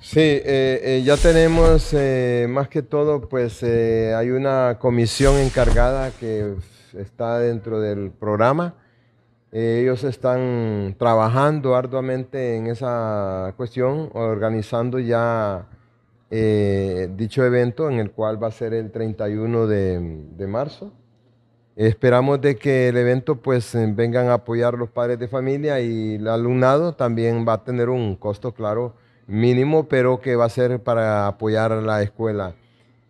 Sí, eh, eh, ya tenemos eh, más que todo, pues hay una comisión encargada que está dentro del programa. ellos están trabajando arduamente en esa cuestión, organizando ya dicho evento en el cual va a ser el 31 de, de marzo. Esperamos de que el evento pues vengan a apoyar los padres de familia y el alumnado también va a tener un costo claro mínimo, pero que va a ser para apoyar a la escuela.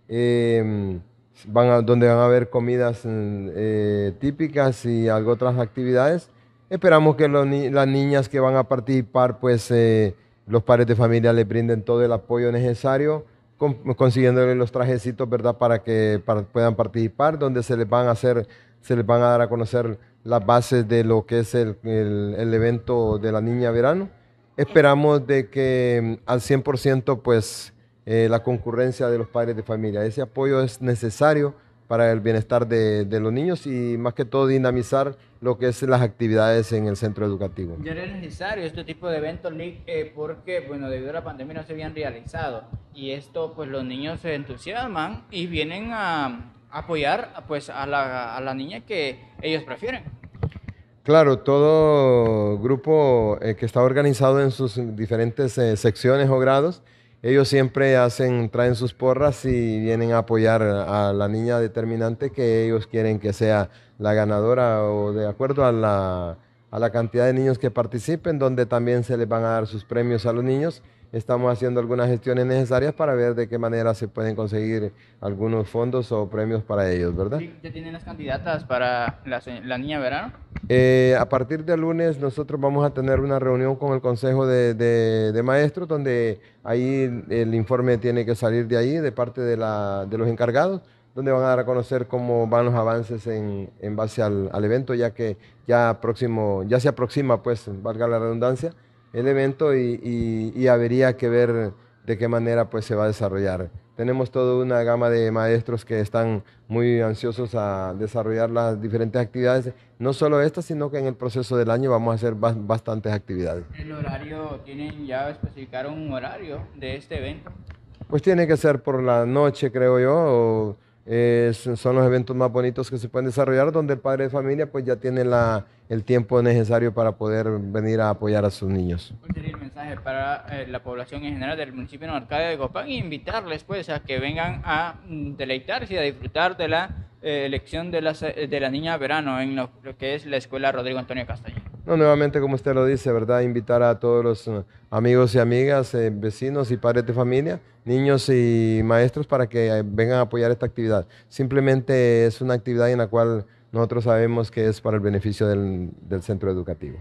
Em, van a, donde van a haber comidas mm, eh, típicas y algo otras actividades. Esperamos que las niñas que van a participar, pues eh, los padres de familia les brinden todo el apoyo necesario, con, los trajecitos, ¿verdad? Para que puedan participar, donde se les van a hacer, se les van a dar a conocer las bases de lo que es el, el evento de la niña verano esperamos de que mm, al 100% pues eh, la concurrencia de los padres de familia. Ese apoyo es necesario para el bienestar de, los niños y más que todo dinamizar lo que es las actividades en el centro educativo. Ya era necesario este tipo de eventos, eh, porque bueno, debido a la pandemia no se habían realizado y esto pues los niños se entusiasman y vienen a apoyar pues a la niña que ellos prefieren. Claro, todo grupo eh, que está organizado en sus diferentes eh, secciones o grados, ellos siempre hacen, traen sus porras y vienen a apoyar a la niña determinante que ellos quieren que sea la ganadora o de acuerdo a la, cantidad de niños que participen, donde también se les van a dar sus premios a los niños. Estamos haciendo algunas gestiones necesarias para ver de qué manera se pueden conseguir algunos fondos o premios para ellos, ¿verdad? ya tienen las candidatas para la niña verano. Eh, a partir del lunes nosotros vamos a tener una reunión con el Consejo de, Maestros donde ahí el informe tiene que salir de ahí, de parte de, la, de, los encargados, donde van a dar a conocer cómo van los avances en, base al, evento, ya que ya, próximo, ya se aproxima, pues, valga la redundancia, el evento y, y habría que ver de qué manera pues, se va a desarrollar tenemos toda una gama de maestros que están muy ansiosos a desarrollar las diferentes actividades, no solo estas, sino que en el proceso del año vamos a hacer bastantes actividades. ¿El horario, tienen ya especificado un horario de este evento? Pues tiene que ser por la noche, creo yo, son los eventos más bonitos que se pueden desarrollar, donde el padre de familia pues ya tiene la, el tiempo necesario para poder venir a apoyar a sus niños. Eh, para eh, la población en general del municipio de Arcadia de Copán e invitarles pues a que vengan a mm, deleitarse y a disfrutar de la eh, elección de, las, de la niña verano en lo, que es la escuela Rodrigo Antonio Castañeda. nuevamente como usted lo dice, ¿verdad? Invitar a todos los amigos y amigas, vecinos y padres de familia, niños y maestros para que vengan a apoyar esta actividad. Simplemente es una actividad en la cual nosotros sabemos que es para el beneficio del centro educativo.